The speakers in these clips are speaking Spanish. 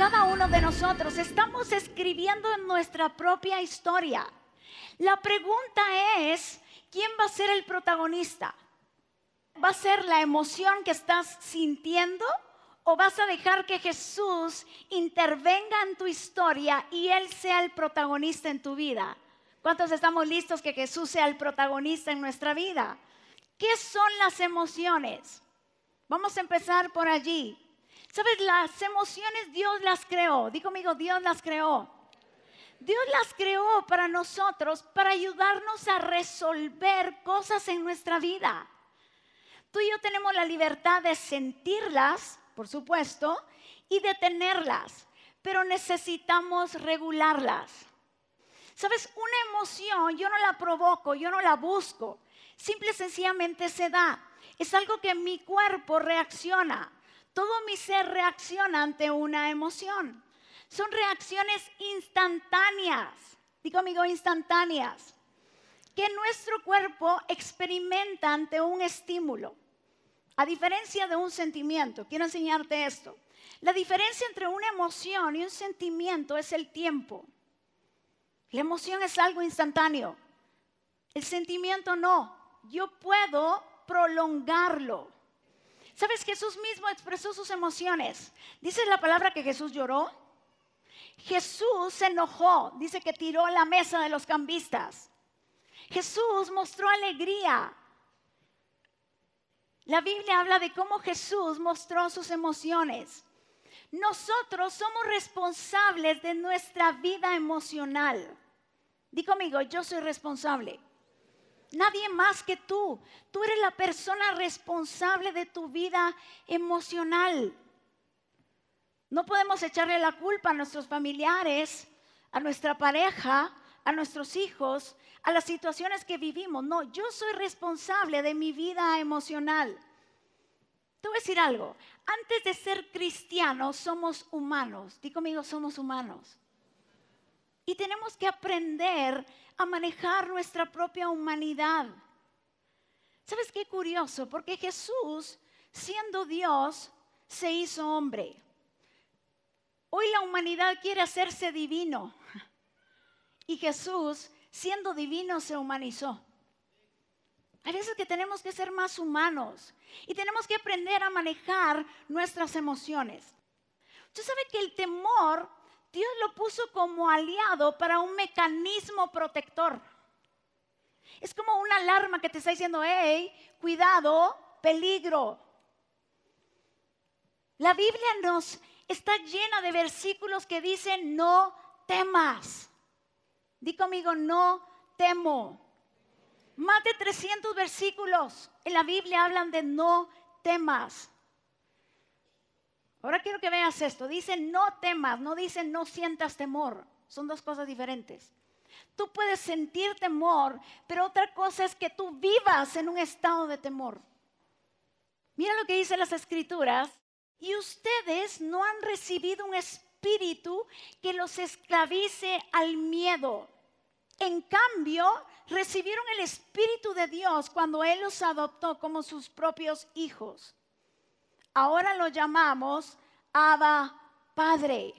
cada uno de nosotros estamos escribiendo nuestra propia historia. La pregunta es, ¿quién va a ser el protagonista? ¿Va a ser la emoción que estás sintiendo o vas a dejar que Jesús intervenga en tu historia y Él sea el protagonista en tu vida? ¿Cuántos estamos listos que Jesús sea el protagonista en nuestra vida? ¿Qué son las emociones? Vamos a empezar por allí. Sabes, las emociones Dios las creó. Digo conmigo, Dios las creó. Dios las creó para nosotros, para ayudarnos a resolver cosas en nuestra vida. Tú y yo tenemos la libertad de sentirlas, por supuesto, y de tenerlas, pero necesitamos regularlas. Sabes, una emoción yo no la provoco, yo no la busco, simple y sencillamente se da. Es algo que mi cuerpo reacciona. Todo mi ser reacciona ante una emoción. Son reacciones instantáneas, digo amigo, instantáneas, que nuestro cuerpo experimenta ante un estímulo, a diferencia de un sentimiento. Quiero enseñarte esto. La diferencia entre una emoción y un sentimiento es el tiempo. La emoción es algo instantáneo. El sentimiento no. Yo puedo prolongarlo. ¿Sabes? Jesús mismo expresó sus emociones. Dice la palabra que Jesús lloró. Jesús se enojó. Dice que tiró la mesa de los cambistas. Jesús mostró alegría. La Biblia habla de cómo Jesús mostró sus emociones. Nosotros somos responsables de nuestra vida emocional. Di conmigo, yo soy responsable. Nadie más que tú. Tú eres la persona responsable de tu vida emocional. No podemos echarle la culpa a nuestros familiares, a nuestra pareja, a nuestros hijos, a las situaciones que vivimos. No, yo soy responsable de mi vida emocional. Te voy a decir algo. Antes de ser cristianos, somos humanos. Di conmigo, somos humanos. Y tenemos que aprender a manejar nuestra propia humanidad. ¿Sabes qué curioso? Porque Jesús, siendo Dios, se hizo hombre. Hoy la humanidad quiere hacerse divino. Y Jesús, siendo divino, se humanizó. Hay veces que tenemos que ser más humanos y tenemos que aprender a manejar nuestras emociones. Usted sabe que el temor Dios lo puso como aliado para un mecanismo protector. Es como una alarma que te está diciendo, hey, cuidado, peligro. La Biblia nos está llena de versículos que dicen, no temas. Di conmigo, no temo. Más de 300 versículos en la Biblia hablan de no temas. Ahora quiero que veas esto. Dice no temas, no dice no sientas temor. Son dos cosas diferentes. Tú puedes sentir temor, pero otra cosa es que tú vivas en un estado de temor. Mira lo que dice las escrituras. Y ustedes no han recibido un espíritu que los esclavice al miedo. En cambio, recibieron el espíritu de Dios cuando Él los adoptó como sus propios hijos. Ahora lo llamamos Abba Padre.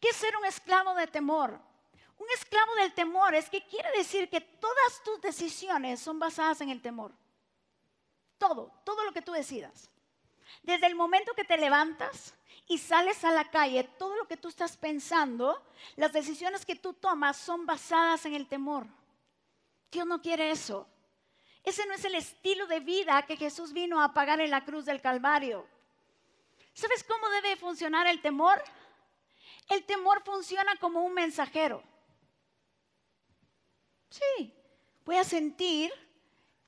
¿Qué es ser un esclavo de temor? Un esclavo del temor es que quiere decir que todas tus decisiones son basadas en el temor. Todo, todo lo que tú decidas. Desde el momento que te levantas y sales a la calle, todo lo que tú estás pensando, las decisiones que tú tomas son basadas en el temor. Dios no quiere eso. Ese no es el estilo de vida que Jesús vino a pagar en la cruz del Calvario. ¿Sabes cómo debe funcionar el temor? El temor funciona como un mensajero. Sí, voy a sentir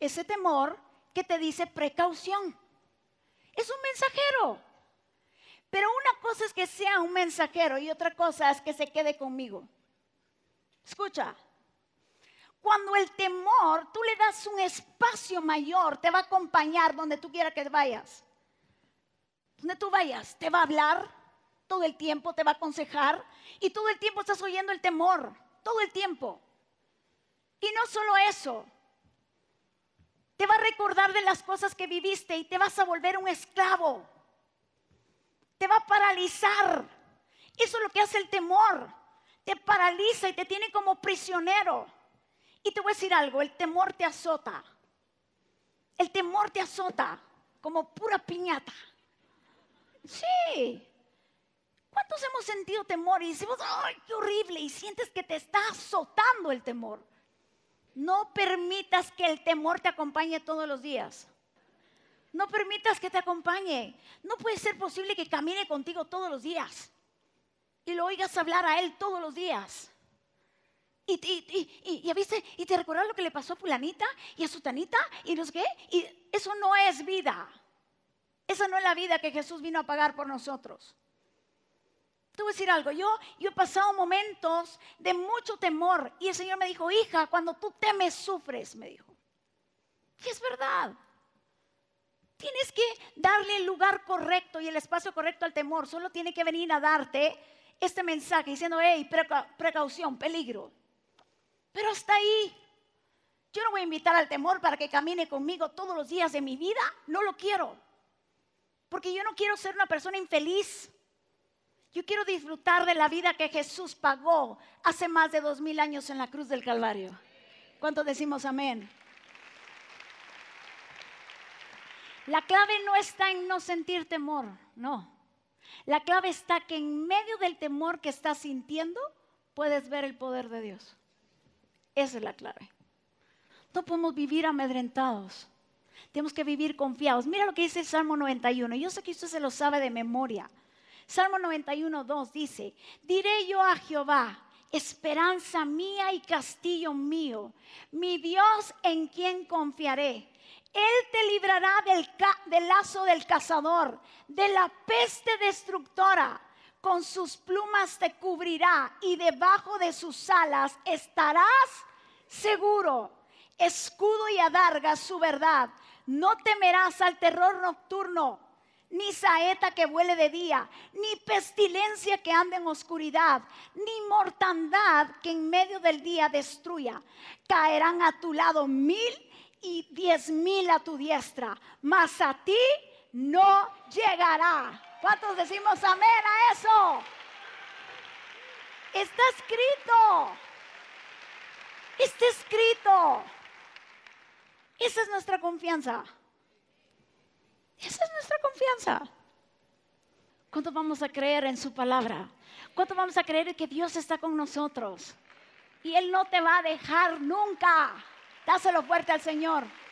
ese temor que te dice precaución. Es un mensajero. Pero una cosa es que sea un mensajero y otra cosa es que se quede conmigo. Escucha, cuando el temor, tú le das un espacio mayor, te va a acompañar donde tú quieras que vayas. Donde tú vayas, te va a hablar todo el tiempo, te va a aconsejar y todo el tiempo estás oyendo el temor, todo el tiempo. Y no solo eso, te va a recordar de las cosas que viviste y te vas a volver un esclavo. Te va a paralizar. Eso es lo que hace el temor. Te paraliza y te tiene como prisionero. Y te voy a decir algo, el temor te azota. El temor te azota como pura piñata. Sí. ¿Cuántos hemos sentido temor y decimos, ay, qué horrible? Y sientes que te está azotando el temor. No permitas que el temor te acompañe todos los días. No permitas que te acompañe. No puede ser posible que camine contigo todos los días y lo oigas hablar a Él todos los días. Y, te recuerdas lo que le pasó a fulanita y a sutanita y no sé qué. Y eso no es vida. Esa no es la vida que Jesús vino a pagar por nosotros. Te voy a decir algo, yo, yo he pasado momentos de mucho temor y el Señor me dijo, hija, cuando tú temes, sufres, me dijo. Y es verdad. Tienes que darle el lugar correcto y el espacio correcto al temor. Solo tiene que venir a darte este mensaje diciendo, hey, precaución, peligro. Pero hasta ahí. Yo no voy a invitar al temor para que camine conmigo todos los días de mi vida. No lo quiero. Porque yo no quiero ser una persona infeliz. Yo quiero disfrutar de la vida que Jesús pagó hace más de dos mil años en la cruz del Calvario. ¿Cuántos decimos amén? La clave no está en no sentir temor, no. La clave está que en medio del temor que estás sintiendo puedes ver el poder de Dios. Esa es la clave. No podemos vivir amedrentados. Tenemos que vivir confiados. Mira lo que dice el Salmo 91. Yo sé que usted se lo sabe de memoria. Salmo 91, 2 dice, diré yo a Jehová, esperanza mía y castillo mío, mi Dios en quien confiaré. Él te librará del, del lazo del cazador, de la peste destructora con sus plumas te cubrirá y debajo de sus alas estarás seguro. Escudo y adarga su verdad. No temerás al terror nocturno, ni saeta que vuele de día, ni pestilencia que ande en oscuridad, ni mortandad que en medio del día destruya. Caerán a tu lado mil y diez mil a tu diestra, mas a ti no llegará. ¿Cuántos decimos amén a eso? Está escrito. Está escrito. Esa es nuestra confianza. Esa es nuestra confianza. ¿Cuánto vamos a creer en su palabra? ¿Cuánto vamos a creer que Dios está con nosotros? Y Él no te va a dejar nunca. Dáselo fuerte al Señor.